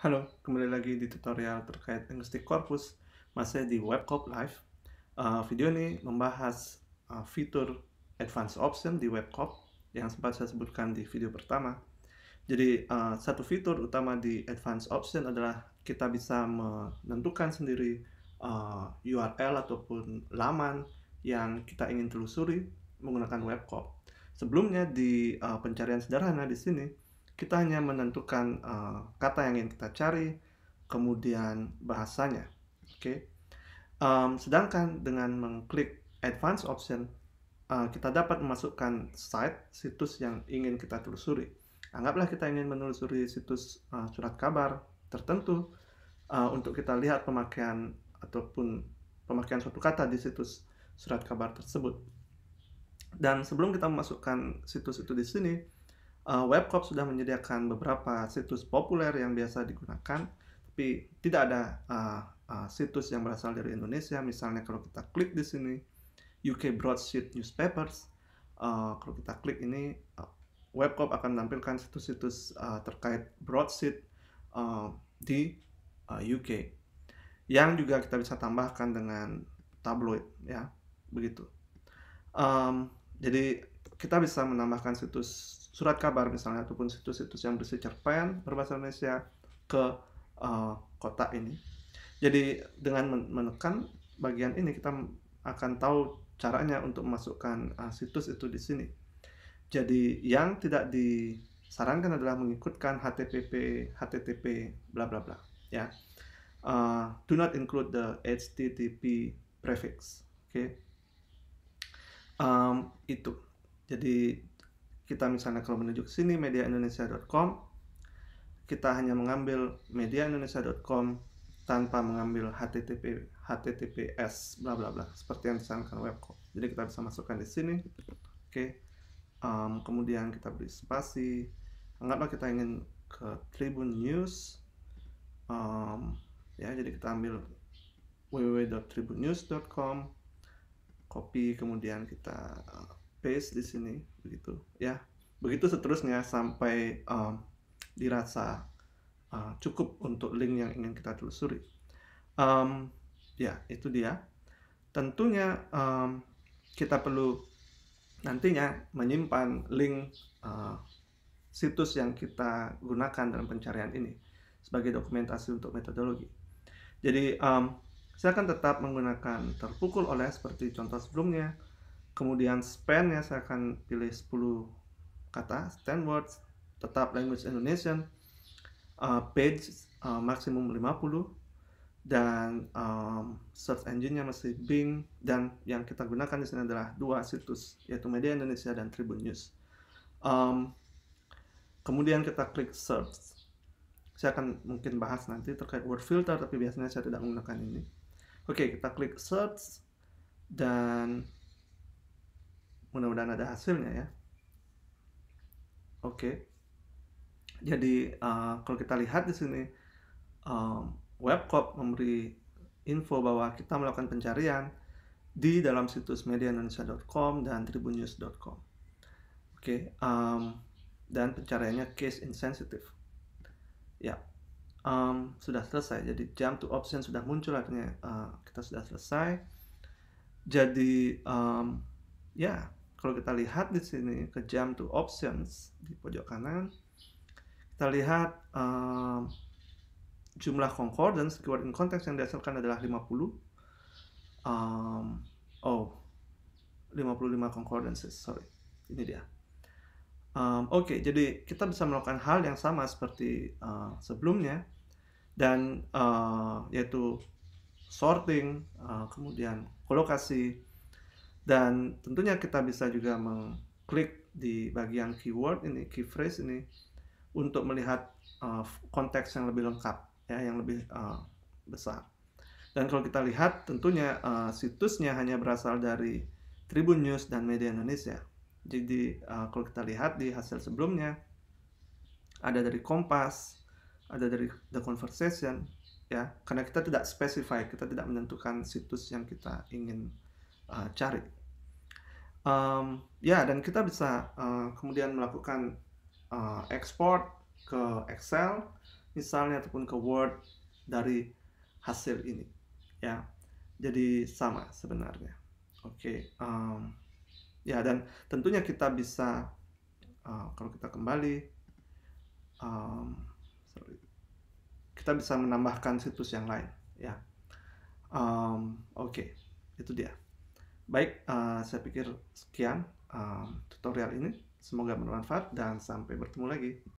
Halo, kembali lagi di tutorial terkait linguistik corpus masih di WebCorp Live. Uh, video ini membahas uh, fitur advanced option di WebCorp yang sempat saya sebutkan di video pertama. Jadi uh, satu fitur utama di advanced option adalah kita bisa menentukan sendiri uh, URL ataupun laman yang kita ingin telusuri menggunakan WebCorp. Sebelumnya di uh, pencarian sederhana di sini kita hanya menentukan uh, kata yang ingin kita cari, kemudian bahasanya. Oke. Okay? Um, sedangkan dengan mengklik advance Option, uh, kita dapat memasukkan site situs yang ingin kita telusuri. Anggaplah kita ingin menelusuri situs uh, surat kabar tertentu uh, untuk kita lihat pemakaian ataupun pemakaian suatu kata di situs surat kabar tersebut. Dan sebelum kita memasukkan situs itu di sini, Eh, Webcop sudah menyediakan beberapa situs populer yang biasa digunakan, tapi tidak ada uh, uh, situs yang berasal dari Indonesia. Misalnya kalau kita klik di sini UK Broadsheet Newspapers, uh, kalau kita klik ini uh, Webcorp akan menampilkan situs-situs uh, terkait broadsheet uh, di uh, UK yang juga kita bisa tambahkan dengan tabloid ya begitu um, jadi kita bisa menambahkan situs surat kabar misalnya ataupun situs-situs yang berisi cerpen berbahasa Indonesia ke uh, kota ini. Jadi dengan menekan bagian ini kita akan tahu caranya untuk memasukkan uh, situs itu di sini. Jadi yang tidak disarankan adalah mengikutkan HTTP HTTP bla bla bla ya. Uh, do not include the HTTP prefix. Oke. Okay. Um, itu. Jadi kita misalnya kalau menuju ke sini mediaindonesia.com kita hanya mengambil mediaindonesia.com tanpa mengambil http https bla bla bla seperti yang disarankan webco jadi kita bisa masukkan di sini oke okay. um, kemudian kita beri spasi anggaplah kita ingin ke Tribun News um, ya jadi kita ambil www.tribunnews.com copy kemudian kita paste di sini begitu ya begitu seterusnya sampai um, dirasa uh, cukup untuk link yang ingin kita telusuri um, ya itu dia tentunya um, kita perlu nantinya menyimpan link uh, situs yang kita gunakan dalam pencarian ini sebagai dokumentasi untuk metodologi. Jadi um, saya akan tetap menggunakan terpukul oleh seperti contoh sebelumnya kemudian span ya saya akan pilih 10 kata stand words tetap language Indonesian uh, page uh, maksimum 50 dan um, search engine-nya masih Bing dan yang kita gunakan di sini adalah dua situs yaitu Media Indonesia dan Tribun News. Um, kemudian kita klik search. Saya akan mungkin bahas nanti terkait word filter tapi biasanya saya tidak menggunakan ini. Oke, okay, kita klik search dan mudah-mudahan ada hasilnya ya oke okay. jadi uh, kalau kita lihat di sini um, eh, Webcop memberi info bahwa kita melakukan pencarian di dalam situs mediaindonesia.com dan tribunnews.com. Oke, okay, um, dan pencariannya case insensitive. Ya, yeah. um, sudah selesai. Jadi jam to option sudah muncul artinya uh, eh, kita sudah selesai. Jadi um, ya, yeah, kalau kita lihat di sini ke jam to options di pojok kanan kita lihat um, jumlah concordance keyword in context yang dihasilkan adalah 50 um, oh 55 concordances sorry ini dia um, oke okay, jadi kita bisa melakukan hal yang sama seperti uh, sebelumnya dan uh, yaitu sorting uh, kemudian kolokasi dan tentunya kita bisa juga mengklik di bagian keyword ini key phrase ini untuk melihat uh, konteks yang lebih lengkap ya yang lebih uh, besar dan kalau kita lihat tentunya uh, situsnya hanya berasal dari Tribun News dan Media Indonesia jadi uh, kalau kita lihat di hasil sebelumnya ada dari Kompas ada dari The Conversation ya karena kita tidak specify kita tidak menentukan situs yang kita ingin uh, cari um, ya dan kita bisa uh, kemudian melakukan uh, eh, ekspor ke Excel misalnya ataupun ke Word dari hasil ini ya jadi sama sebenarnya oke okay. um, ya dan tentunya kita bisa uh, kalau kita kembali um, sorry, kita bisa menambahkan situs yang lain ya um, oke okay. itu dia Baik, uh, saya pikir sekian uh, tutorial ini. Semoga bermanfaat dan sampai bertemu lagi.